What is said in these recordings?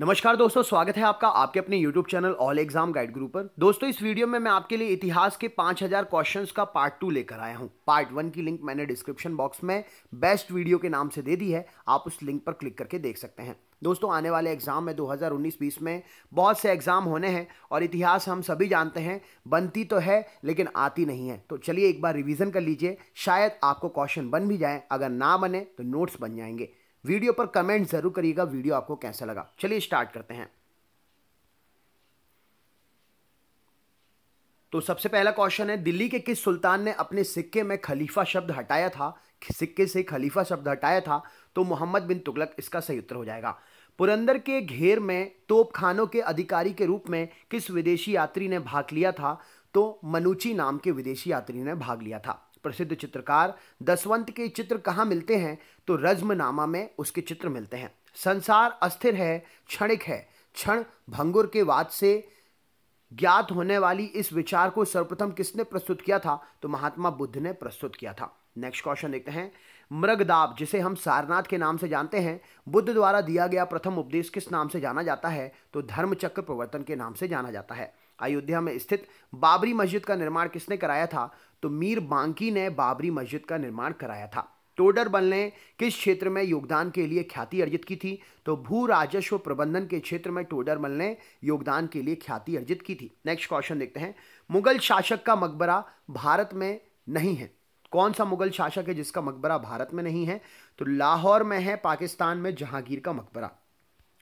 नमस्कार दोस्तों स्वागत है आपका आपके अपने YouTube channel all exam guide group पर दोस्तों इस वीडियो में मैं आपके लिए इतिहास के 5000 क्वेश्चंस का पार्ट टू लेकर आया हूं पार्ट वन की लिंक मैंने डिस्क्रिप्शन बॉक्स में बेस्ट वीडियो के नाम से दे दी है आप उस लिंक पर क्लिक करके देख सकते हैं दोस्तों आने वाले एग्जाम में 2019-20 में बहुत से एग्जाम होने हैं और इतिहास हम सभी जानते हैं बनती तो है लेकिन आती नहीं है तो चलिए एक बार रिवीजन कर लीजिए शायद आपको क्वेश्चन बन भी जाए अगर ना बने तो नोट्स बन जाएंगे वीडियो पर कमेंट जरूर करिएगा वीडियो आपको कैसा लगा चलिए स्टार्ट करते हैं तो सबसे पहला क्वेश्चन है दिल्ली के किस सुल्तान ने अपने सिक्के में खलीफा शब्द हटाया था सिक्के से खलीफा शब्द हटाया था तो मोहम्मद बिन तुगलक इसका सही उत्तर हो जाएगा पुरंदर के घेर में तोपखानों के अधिकारी के रूप में किस विदेशी यात्री ने भाग लिया था तो मनुची नाम के विदेशी यात्री ने भाग लिया था प्रसिद्ध चित्रकार दसवंत के चित्र कहाँ मिलते हैं तो रज्मनामा में उसके चित्र मिलते हैं संसार अस्थिर है क्षणिक है क्षण भंगुर के वाद से ज्ञात होने वाली इस विचार को सर्वप्रथम किसने प्रस्तुत किया था तो महात्मा बुद्ध ने प्रस्तुत किया था नेक्स्ट क्वेश्चन देखते हैं मृगदाब जिसे हम सारनाथ के नाम से जानते हैं बुद्ध द्वारा दिया गया प्रथम उपदेश किस नाम से जाना जाता है तो धर्मचक्र प्रवर्तन के नाम से जाना जाता है अयोध्या में स्थित बाबरी मस्जिद का निर्माण किसने कराया था तो मीर बांकी ने बाबरी मस्जिद का निर्माण कराया था टोडर तो बल ने किस क्षेत्र में योगदान के लिए ख्याति अर्जित की थी तो भू राजस्व प्रबंधन के क्षेत्र में तो बल ने योगदान के लिए ख्याति अर्जित की थी नेक्स्ट क्वेश्चन देखते हैं मुगल शासक का मकबरा भारत में नहीं है कौन सा मुगल शासक है जिसका मकबरा भारत में नहीं है तो लाहौर में है पाकिस्तान में जहांगीर का मकबरा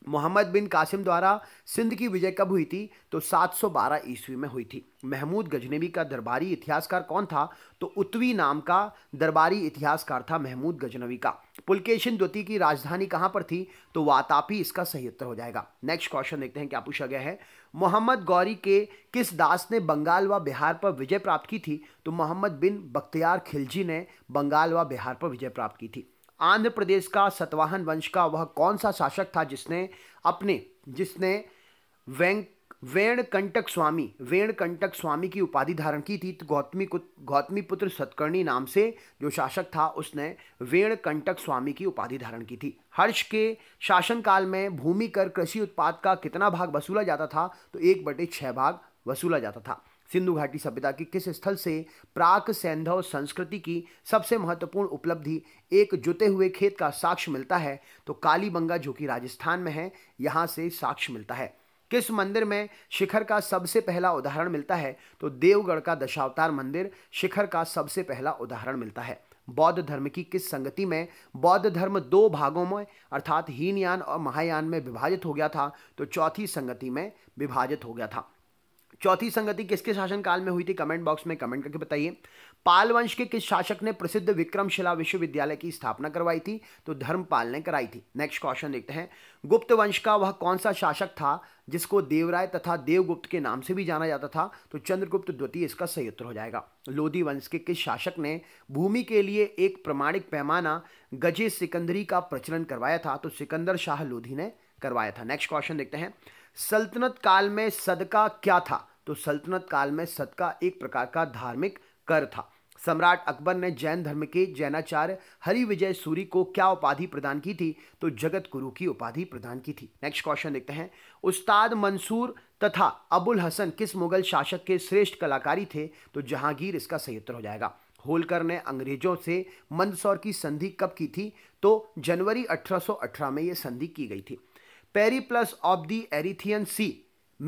मोहम्मद बिन कासिम द्वारा सिंध की विजय कब हुई थी तो 712 ईस्वी में हुई थी महमूद गजनबी का दरबारी इतिहासकार कौन था तो उत्वी नाम का दरबारी इतिहासकार था महमूद गजनबी का पुलकेशन द्वितीय की राजधानी कहाँ पर थी तो वातापी इसका सही उत्तर हो जाएगा नेक्स्ट क्वेश्चन देखते हैं क्या पूछा गया है मोहम्मद गौरी के किस दास ने बंगाल व बिहार पर विजय प्राप्त की थी तो मोहम्मद बिन बख्तियार खिलजी ने बंगाल व बिहार पर विजय प्राप्त की थी आंध्र प्रदेश का सतवाहन वंश का वह कौन सा शासक था जिसने अपने जिसने वेंक कंटक स्वामी कंटक स्वामी की उपाधि धारण की थी तो गौतमी गौतमी पुत्र सतकर्णी नाम से जो शासक था उसने वेण कंटक स्वामी की उपाधि धारण की थी हर्ष के शासनकाल में भूमि कर कृषि उत्पाद का कितना भाग वसूला जाता था तो एक बटे छः भाग वसूला जाता था सिंधु घाटी सभ्यता की किस स्थल से प्राक सैंधव संस्कृति की सबसे महत्वपूर्ण उपलब्धि एक जुते हुए खेत का साक्ष्य मिलता है तो कालीबंगा जो कि राजस्थान में है यहाँ से साक्ष्य मिलता है किस मंदिर में शिखर का सबसे पहला उदाहरण मिलता है तो देवगढ़ का दशावतार मंदिर शिखर का सबसे पहला उदाहरण मिलता है बौद्ध धर्म की किस संगति में बौद्ध धर्म दो भागों में अर्थात हीनयान और महायान में विभाजित हो गया था तो चौथी संगति में विभाजित हो गया था चौथी संगति किसके शासनकाल में हुई थी कमेंट बॉक्स में कमेंट करके बताइए पाल वंश के किस शासक ने प्रसिद्ध विक्रमशिला विश्वविद्यालय की स्थापना करवाई थी तो धर्मपाल ने कराई थी नेक्स्ट क्वेश्चन देखते हैं गुप्त वंश का वह कौन सा शासक था जिसको देवराय तथा देवगुप्त के नाम से भी जाना जाता था तो चंद्रगुप्त द्वितीय इसका सही उत्तर हो जाएगा लोधी वंश के किस शासक ने भूमि के लिए एक प्रमाणिक पैमाना गजे सिकंदरी का प्रचलन करवाया था तो सिकंदर शाह लोधी ने करवाया था नेक्स्ट क्वेश्चन देखते हैं सल्तनत काल में सदका क्या था तो सल्तनत काल में सदका एक प्रकार का धार्मिक कर था सम्राट अकबर ने जैन धर्म के जैनाचार्य हरि विजय सूरी को क्या उपाधि प्रदान की थी तो जगत गुरु की उपाधि प्रदान की थी नेक्स्ट क्वेश्चन देखते हैं उस्ताद मंसूर तथा अबुल हसन किस मुगल शासक के श्रेष्ठ कलाकारी थे तो जहांगीर इसका सही उत्तर हो जाएगा होलकर ने अंग्रेजों से मंदसौर की संधि कब की थी तो जनवरी 1818 में ये संधि की गई थी Periplus of the Erythraean Sea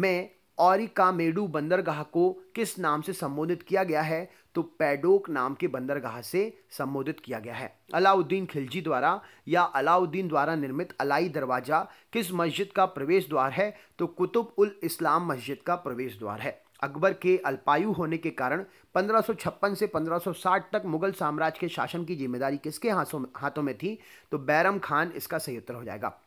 में औरिकामेडू बंदरगाह को किस नाम से संबोधित किया गया है तो पैडोक नाम के बंदरगाह से संबोधित किया गया है अलाउद्दीन खिलजी द्वारा या अलाउद्दीन द्वारा निर्मित अलाई दरवाजा किस मस्जिद का प्रवेश द्वार है तो कुतुब उल इस्लाम मस्जिद का प्रवेश द्वार है अकबर के अल्पायु होने के कारण 1556 से 1560 तक मुगल साम्राज्य के शासन की जिम्मेदारी किसके हाथों में हाथों में थी तो बैरम खान इसका सही उत्तर हो जाएगा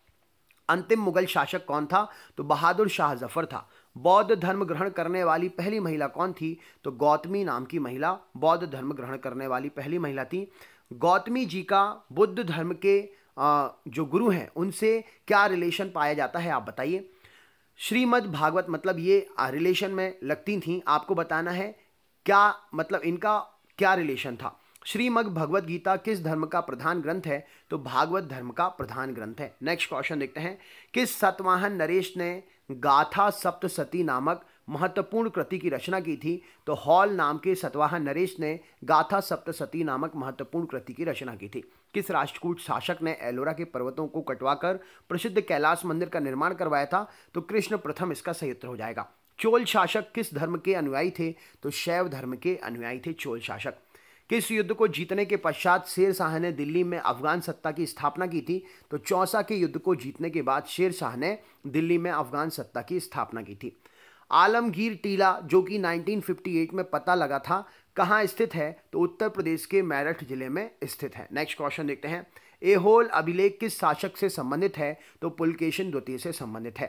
अंतिम मुगल शासक कौन था तो बहादुर शाह जफर था बौद्ध धर्म ग्रहण करने वाली पहली महिला कौन थी तो गौतमी नाम की महिला बौद्ध धर्म ग्रहण करने वाली पहली महिला थी गौतमी जी का बुद्ध धर्म के जो गुरु हैं उनसे क्या रिलेशन पाया जाता है आप बताइए श्रीमद् भागवत मतलब ये रिलेशन में लगती थी आपको बताना है क्या मतलब इनका क्या रिलेशन था श्रीमद भगवद गीता किस धर्म का प्रधान ग्रंथ है तो भागवत धर्म का प्रधान ग्रंथ है नेक्स्ट क्वेश्चन देखते हैं किस सतवाहन नरेश ने गाथा सप्तसती नामक महत्वपूर्ण कृति की रचना की थी तो हॉल नाम के सतवाहन नरेश ने गाथा सप्तसती नामक महत्वपूर्ण कृति की रचना की थी किस राष्ट्रकूट शासक ने एलोरा के पर्वतों को कटवाकर प्रसिद्ध कैलाश मंदिर का निर्माण करवाया था तो कृष्ण प्रथम इसका सही उत्तर हो जाएगा चोल शासक किस धर्म के अनुयायी थे तो शैव धर्म के अनुयायी थे चोल शासक कि इस युद्ध को जीतने के पश्चात शेर शाह ने दिल्ली में अफगान सत्ता की स्थापना की थी तो चौसा के युद्ध को जीतने के बाद शेर शाह ने दिल्ली में अफगान सत्ता की स्थापना की थी आलमगीर टीला जो कि 1958 में पता लगा था कहाँ स्थित है तो उत्तर प्रदेश के मेरठ जिले में स्थित है नेक्स्ट क्वेश्चन देखते हैं एहोल अभिलेख किस शासक से संबंधित है तो पुलकेशन द्वितीय से संबंधित है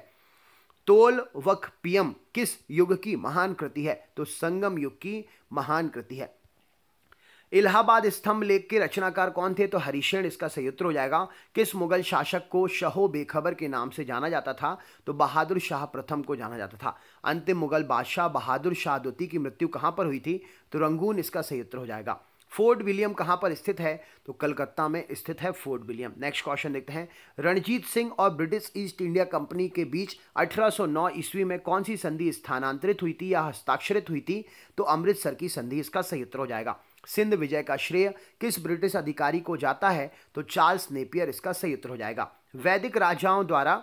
तोल वक पियम किस युग की महान कृति है तो संगम युग की महान कृति है इलाहाबाद स्तंभ लेख के रचनाकार कौन थे तो हरिशण इसका सही उत्तर हो जाएगा किस मुगल शासक को शहो बेखबर के नाम से जाना जाता था तो बहादुर शाह प्रथम को जाना जाता था अंतिम मुगल बादशाह बहादुर शाह द्वितीय की मृत्यु कहाँ पर हुई थी तो रंगून इसका सही उत्तर हो जाएगा फोर्ट विलियम कहाँ पर स्थित है तो कलकत्ता में स्थित है फोर्ट विलियम नेक्स्ट क्वेश्चन देखते हैं रणजीत सिंह और ब्रिटिश ईस्ट इंडिया कंपनी के बीच 1809 ईस्वी में कौन सी संधि स्थानांतरित हुई थी या हस्ताक्षरित हुई थी तो अमृतसर की संधि इसका सही उत्तर हो जाएगा सिंध विजय का श्रेय किस ब्रिटिश अधिकारी को जाता है तो चार्ल्स नेपियर इसका सही उत्तर हो जाएगा वैदिक राजाओं द्वारा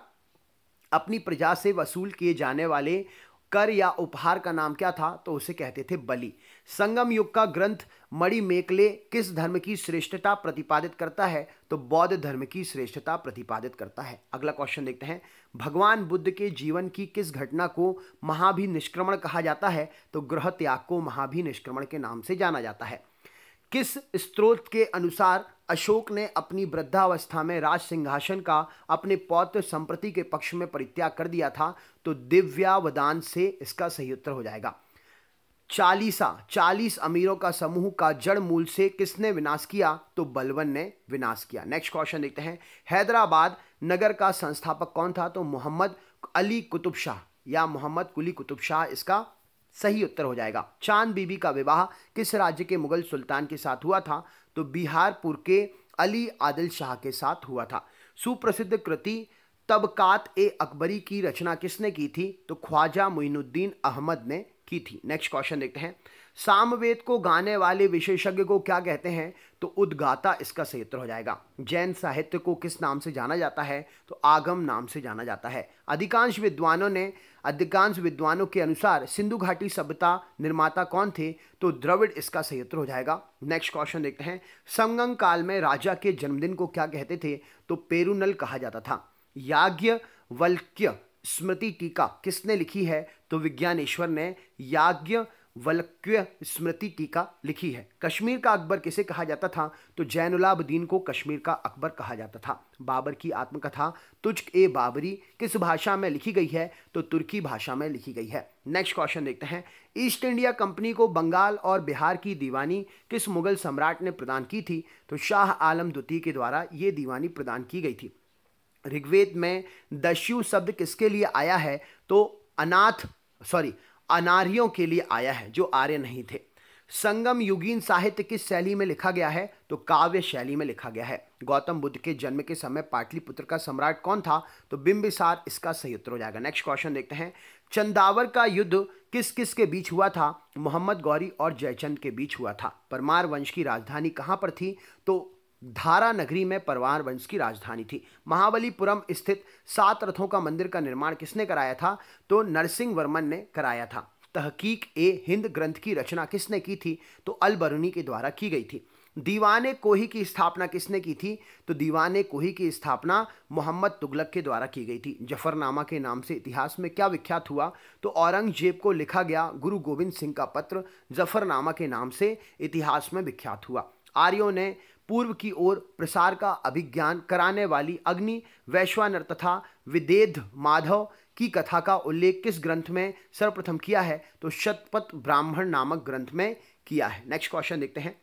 अपनी प्रजा से वसूल किए जाने वाले कर या उपहार का नाम क्या था तो उसे कहते थे बलि संगम युग का ग्रंथ मणि मेकले किस धर्म की श्रेष्ठता प्रतिपादित करता है तो बौद्ध धर्म की श्रेष्ठता प्रतिपादित करता है अगला क्वेश्चन देखते हैं भगवान बुद्ध के जीवन की किस घटना को महाभिनिष्क्रमण कहा जाता है तो ग्रह त्याग को महाभिनिष्क्रमण के नाम से जाना जाता है किस स्त्रोत के अनुसार अशोक ने अपनी वृद्धावस्था में राज सिंहासन का अपने पौत्र संप्रति के पक्ष में परित्याग कर दिया था तो दिव्यावदान से इसका सही उत्तर हो जाएगा चालीसा चालीस अमीरों का समूह का जड़ मूल से किसने विनाश किया तो बलवन ने विनाश किया नेक्स्ट क्वेश्चन देखते हैं हैदराबाद नगर का संस्थापक कौन था तो मोहम्मद अली कुतुब शाह या मोहम्मद कुली कुतुब शाह इसका सही उत्तर हो जाएगा चांद बीबी का विवाह किस राज्य के मुगल सुल्तान के साथ हुआ था तो बिहारपुर के अली आदिल शाह के साथ हुआ था सुप्रसिद्ध कृति तबकात ए अकबरी की रचना किसने की थी तो ख्वाजा मुइनुद्दीन अहमद ने की थी नेक्स्ट क्वेश्चन देखते हैं सामवेद को गाने वाले विशेषज्ञ को क्या कहते हैं तो उद्गाता इसका सही उत्तर हो जाएगा जैन साहित्य को किस नाम से जाना जाता है तो आगम नाम से जाना जाता है अधिकांश विद्वानों ने अधिकांश विद्वानों के अनुसार सिंधु घाटी सभ्यता निर्माता कौन थे तो द्रविड़ इसका सही उत्तर हो जाएगा नेक्स्ट क्वेश्चन देखते हैं संगम काल में राजा के जन्मदिन को क्या कहते थे तो पेरुनल कहा जाता था याज्ञ वल्क्य स्मृति टीका किसने लिखी है तो विज्ञानेश्वर ने याज्ञ वलक्य स्मृति टीका लिखी है कश्मीर का अकबर किसे कहा जाता था तो जैनुलाबद्दीन को कश्मीर का अकबर कहा जाता था बाबर की आत्मकथा तुझ ए बाबरी किस भाषा में लिखी गई है तो तुर्की भाषा में लिखी गई है नेक्स्ट क्वेश्चन देखते हैं ईस्ट इंडिया कंपनी को बंगाल और बिहार की दीवानी किस मुगल सम्राट ने प्रदान की थी तो शाह आलम द्वितीय के द्वारा ये दीवानी प्रदान की गई थी ऋग्वेद में दस्यु शब्द किसके लिए आया है तो अनाथ सॉरी अनार्यों के लिए आया है जो आर्य नहीं थे संगम युगीन साहित्य किस शैली में लिखा गया है तो काव्य शैली में लिखा गया है गौतम बुद्ध के जन्म के समय पाटलिपुत्र का सम्राट कौन था तो बिंबिसार इसका सही उत्तर हो जाएगा नेक्स्ट क्वेश्चन देखते हैं चंदावर का युद्ध किस किस के बीच हुआ था मोहम्मद गौरी और जयचंद के बीच हुआ था परमार वंश की राजधानी कहाँ पर थी तो धारा नगरी में परवार वंश की राजधानी थी महाबलीपुरम स्थित सात रथों का मंदिर का निर्माण किसने कराया था तो नरसिंह वर्मन ने कराया था तहकीक ए हिंद ग्रंथ की रचना किसने की थी तो अलबरूनी के द्वारा की गई थी दीवान कोही की स्थापना किसने की थी तो दीवान कोही की स्थापना मोहम्मद तुगलक के द्वारा की गई थी जफरनामा के नाम से इतिहास में क्या विख्यात हुआ तो औरंगजेब को लिखा गया गुरु गोविंद सिंह का पत्र जफरनामा के नाम से इतिहास में विख्यात हुआ आर्यों ने पूर्व की ओर प्रसार का अभिज्ञान कराने वाली अग्नि वैश्वानर तथा विदेध माधव की कथा का उल्लेख किस ग्रंथ में सर्वप्रथम किया है तो शतपथ ब्राह्मण नामक ग्रंथ में किया है नेक्स्ट क्वेश्चन देखते हैं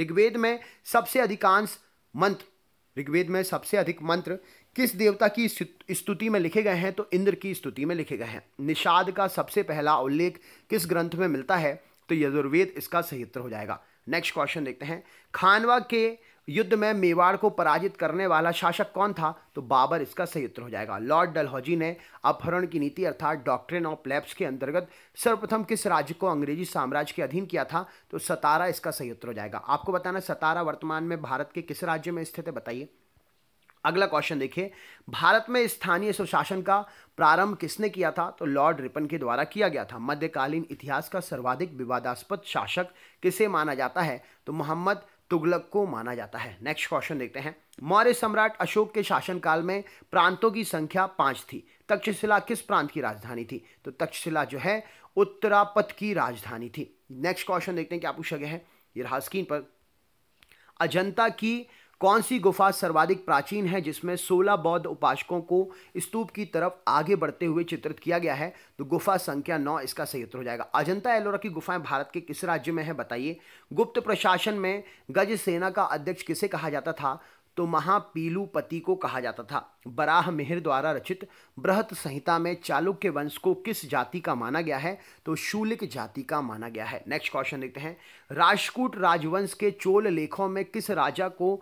ऋग्वेद में सबसे अधिकांश मंत्र ऋग्वेद में सबसे अधिक मंत्र किस देवता की स्तुति में लिखे गए हैं तो इंद्र की स्तुति में लिखे गए हैं निषाद का सबसे पहला उल्लेख किस ग्रंथ में मिलता है तो यजुर्वेद इसका सही उत्तर हो जाएगा नेक्स्ट क्वेश्चन देखते हैं खानवा के युद्ध में मेवाड़ को पराजित करने वाला शासक कौन था तो बाबर इसका सही उत्तर हो जाएगा लॉर्ड डलहौजी ने अपहरण की नीति अर्थात डॉक्ट्रिन ऑफ लैब्स के अंतर्गत सर्वप्रथम किस राज्य को अंग्रेजी साम्राज्य के अधीन किया था तो सतारा इसका सही उत्तर हो जाएगा आपको बताना सतारा वर्तमान में भारत के किस राज्य में स्थित है बताइए अगला क्वेश्चन देखिए भारत में स्थानीय सुशासन का प्रारंभ किसने किया था तो लॉर्ड रिपन के द्वारा किया गया था मध्यकालीन इतिहास का सर्वाधिक विवादास्पद शासक किसे माना जाता है तो मोहम्मद तुगलक को माना जाता है नेक्स्ट क्वेश्चन देखते हैं मौर्य सम्राट अशोक के शासनकाल में प्रांतों की संख्या पांच थी तक्षशिला किस प्रांत की राजधानी थी तो तक्षशिला जो है उत्तरापथ की राजधानी थी नेक्स्ट क्वेश्चन देखते हैं क्या पूछा गया है ये रहा स्क्रीन पर अजंता की कौन सी गुफा सर्वाधिक प्राचीन है जिसमें 16 बौद्ध उपासकों को स्तूप की तरफ आगे बढ़ते हुए चित्रित किया गया है तो गुफा संख्या नौ इसका सही उत्तर हो जाएगा अजंता एलोरा की गुफाएं भारत के किस राज्य में है बताइए गुप्त प्रशासन में गज सेना का अध्यक्ष किसे कहा जाता था तो महापीलुपति को कहा जाता था बराह मेहर द्वारा रचित बृहत संहिता में चालुक्य वंश को किस जाति का माना गया है तो शूलिक जाति का माना गया है नेक्स्ट क्वेश्चन देखते हैं राजकूट राजवंश के चोल लेखों में किस राजा को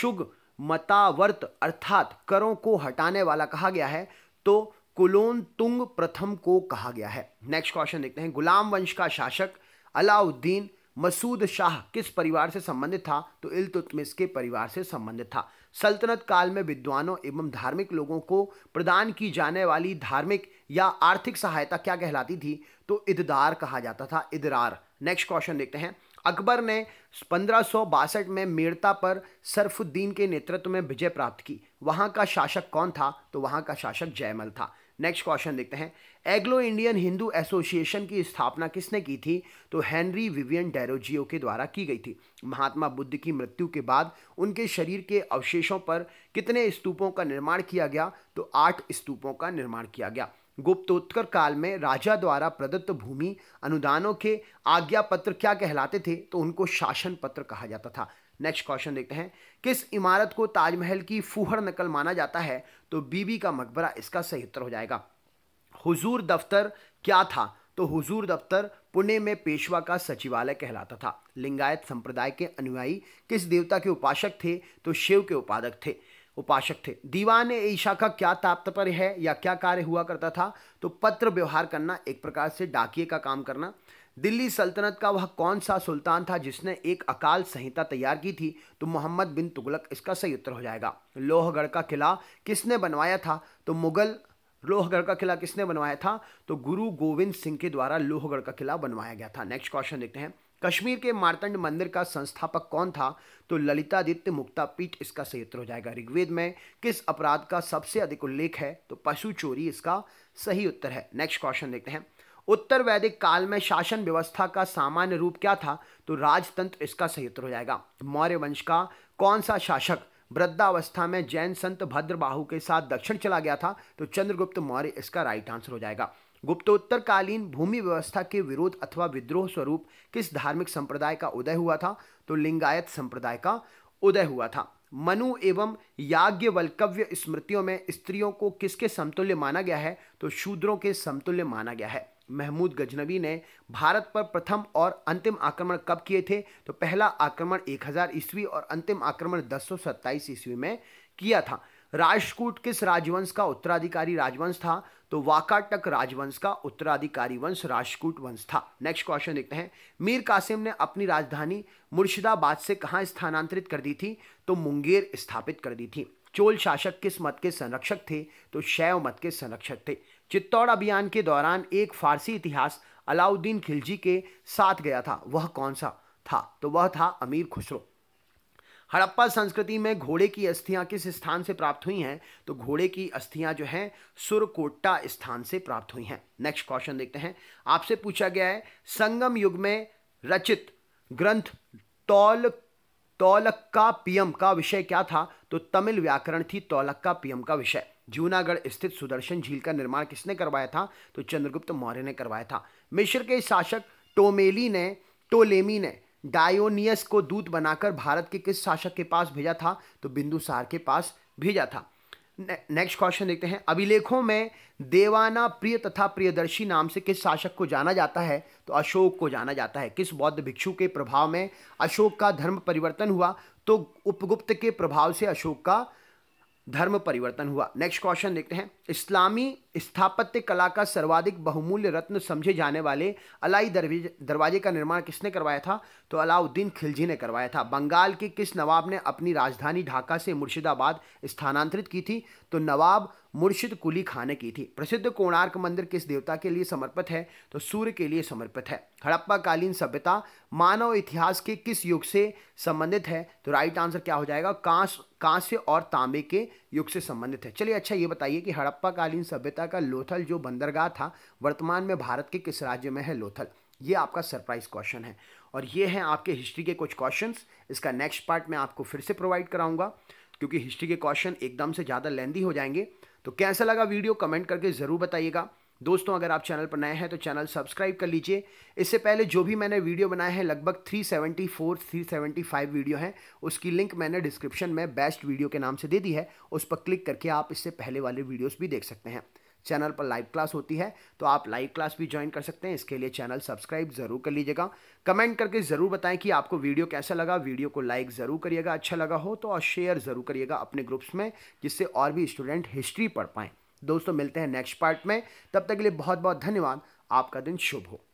शुग मतावर्त अर्थात करों को हटाने वाला कहा गया है तो कुलोन तुंग प्रथम को कहा गया है नेक्स्ट क्वेश्चन देखते हैं गुलाम वंश का शासक अलाउद्दीन मसूद शाह किस परिवार से संबंधित था तो इलतुतमिस के परिवार से संबंधित था सल्तनत काल में विद्वानों एवं धार्मिक लोगों को प्रदान की जाने वाली धार्मिक या आर्थिक सहायता क्या कहलाती थी तो इददार कहा जाता था इदरार नेक्स्ट क्वेश्चन देखते हैं अकबर ने पंद्रह में मेड़ता पर सरफुद्दीन के नेतृत्व में विजय प्राप्त की वहां का शासक कौन था तो वहां का शासक जयमल था नेक्स्ट क्वेश्चन देखते हैं एग्लो इंडियन हिंदू एसोसिएशन की स्थापना किसने की थी तो हेनरी विवियन डेरोजियो के द्वारा की गई थी महात्मा बुद्ध की मृत्यु के बाद उनके शरीर के अवशेषों पर कितने स्तूपों का निर्माण किया गया तो आठ स्तूपों का निर्माण किया गया गुप्तोत्तर काल में राजा द्वारा प्रदत्त भूमि अनुदानों के आज्ञा पत्र क्या कहलाते थे तो उनको शासन पत्र कहा जाता था नेक्स्ट क्वेश्चन देखते हैं किस इमारत को ताजमहल की फूहर नकल माना जाता है तो बीबी का मकबरा इसका सही उत्तर हो जाएगा हुजूर दफ्तर क्या था तो हुजूर दफ्तर पुणे में पेशवा का सचिवालय कहलाता था लिंगायत संप्रदाय के अनुयायी किस देवता के उपासक थे तो शिव के उपादक थे उपासक थे दीवान ईशा का क्या तात्पर्य है या क्या कार्य हुआ करता था तो पत्र व्यवहार करना एक प्रकार से डाकिए का काम करना दिल्ली सल्तनत का वह कौन सा सुल्तान था जिसने एक अकाल संहिता तैयार की थी तो मोहम्मद बिन तुगलक इसका सही उत्तर हो जाएगा लोहगढ़ का किला किसने बनवाया था तो मुगल लोहगढ़ का किला किसने बनवाया था तो गुरु गोविंद सिंह के द्वारा लोहगढ़ का किला बनवाया गया था नेक्स्ट क्वेश्चन देखते हैं कश्मीर के मारतंड मंदिर का संस्थापक कौन था तो ललितादित्य मुक्तापीठ इसका सही उत्तर हो जाएगा ऋग्वेद में किस अपराध का सबसे अधिक उल्लेख है तो पशु चोरी इसका सही उत्तर है नेक्स्ट क्वेश्चन देखते हैं उत्तर वैदिक काल में शासन व्यवस्था का सामान्य रूप क्या था तो राजतंत्र इसका सही उत्तर हो जाएगा मौर्य वंश का कौन सा शासक वृद्धावस्था में जैन संत भद्रबाहु के साथ दक्षिण चला गया था तो चंद्रगुप्त मौर्य इसका राइट आंसर हो जाएगा गुप्तोत्तरकालीन भूमि व्यवस्था के विरोध अथवा विद्रोह स्वरूप किस धार्मिक संप्रदाय का उदय हुआ था तो लिंगायत संप्रदाय का उदय हुआ था मनु एवं याज्ञवल्कव्य स्मृतियों में स्त्रियों को किसके समतुल्य माना गया है तो शूद्रों के समतुल्य माना गया है महमूद गजनवी ने भारत पर प्रथम और अंतिम आक्रमण कब किए थे तो पहला आक्रमण 1000 ईस्वी और अंतिम आक्रमण दस ईस्वी में किया था राजकूट किस राजवंश का उत्तराधिकारी राजवंश था तो वाकाटक राजवंश का उत्तराधिकारी वंश राजकूट वंश था नेक्स्ट क्वेश्चन देखते हैं मीर कासिम ने अपनी राजधानी मुर्शिदाबाद से कहाँ स्थानांतरित कर दी थी तो मुंगेर स्थापित कर दी थी चोल शासक किस मत के संरक्षक थे तो शैव मत के संरक्षक थे चित्तौड़ अभियान के दौरान एक फारसी इतिहास अलाउद्दीन खिलजी के साथ गया था वह कौन सा था तो वह था अमीर खुसरो हड़प्पा संस्कृति में घोड़े की अस्थियां किस स्थान से प्राप्त हुई हैं तो घोड़े की अस्थियां जो हैं सुरकोटा स्थान से प्राप्त हुई हैं नेक्स्ट क्वेश्चन देखते हैं आपसे पूछा गया है संगम युग में रचित ग्रंथ तौल तौलक्का पियम का विषय क्या था तो तमिल व्याकरण थी तौलक्का पियम का विषय जूनागढ़ स्थित सुदर्शन झील का निर्माण किसने करवाया था तो चंद्रगुप्त मौर्य ने करवाया था मिश्र के शासक टोमेली ने टोलेमी ने डायोनियस को दूत बनाकर भारत के किस शासक के पास भेजा था तो बिंदुसार के पास भेजा था नेक्स्ट क्वेश्चन देखते हैं अभिलेखों में देवाना प्रिय तथा प्रियदर्शी नाम से किस शासक को जाना जाता है तो अशोक को जाना जाता है किस बौद्ध भिक्षु के प्रभाव में अशोक का धर्म परिवर्तन हुआ तो उपगुप्त के प्रभाव से अशोक का धर्म परिवर्तन हुआ नेक्स्ट क्वेश्चन देखते हैं इस्लामी स्थापत्य कला का सर्वाधिक बहुमूल्य रत्न समझे जाने वाले अलाई दरवाजे का निर्माण किसने करवाया था तो अलाउद्दीन खिलजी ने करवाया था बंगाल के किस नवाब ने अपनी राजधानी ढाका से मुर्शिदाबाद स्थानांतरित की थी तो नवाब मुर्शिद कुली खान ने की थी प्रसिद्ध कोणार्क मंदिर किस देवता के लिए समर्पित है तो सूर्य के लिए समर्पित है हड़प्पा कालीन सभ्यता मानव इतिहास के किस युग से संबंधित है तो राइट आंसर क्या हो जाएगा कांस कांस्य और तांबे के युग से संबंधित है चलिए अच्छा ये बताइए कि हड़प्पा कालीन सभ्यता का लोथल जो बंदरगाह था वर्तमान में भारत के किस राज्य में है लोथल ये आपका सरप्राइज क्वेश्चन है और ये हैं आपके हिस्ट्री के कुछ क्वेश्चंस इसका नेक्स्ट पार्ट मैं आपको फिर से प्रोवाइड कराऊंगा क्योंकि हिस्ट्री के क्वेश्चन एकदम से ज़्यादा लेंदी हो जाएंगे तो कैसा लगा वीडियो कमेंट करके ज़रूर बताइएगा दोस्तों अगर आप चैनल पर नए हैं तो चैनल सब्सक्राइब कर लीजिए इससे पहले जो भी मैंने वीडियो बनाए हैं लगभग 374 375 वीडियो हैं उसकी लिंक मैंने डिस्क्रिप्शन में बेस्ट वीडियो के नाम से दे दी है उस पर क्लिक करके आप इससे पहले वाले वीडियोस भी देख सकते हैं चैनल पर लाइव क्लास होती है तो आप लाइव क्लास भी ज्वाइन कर सकते हैं इसके लिए चैनल सब्सक्राइब ज़रूर कर लीजिएगा कमेंट करके ज़रूर बताएं कि आपको वीडियो कैसा लगा वीडियो को लाइक ज़रूर करिएगा अच्छा लगा हो तो और शेयर ज़रूर करिएगा अपने ग्रुप्स में जिससे और भी स्टूडेंट हिस्ट्री पढ़ पाएँ दोस्तों मिलते हैं नेक्स्ट पार्ट में तब तक के लिए बहुत बहुत धन्यवाद आपका दिन शुभ हो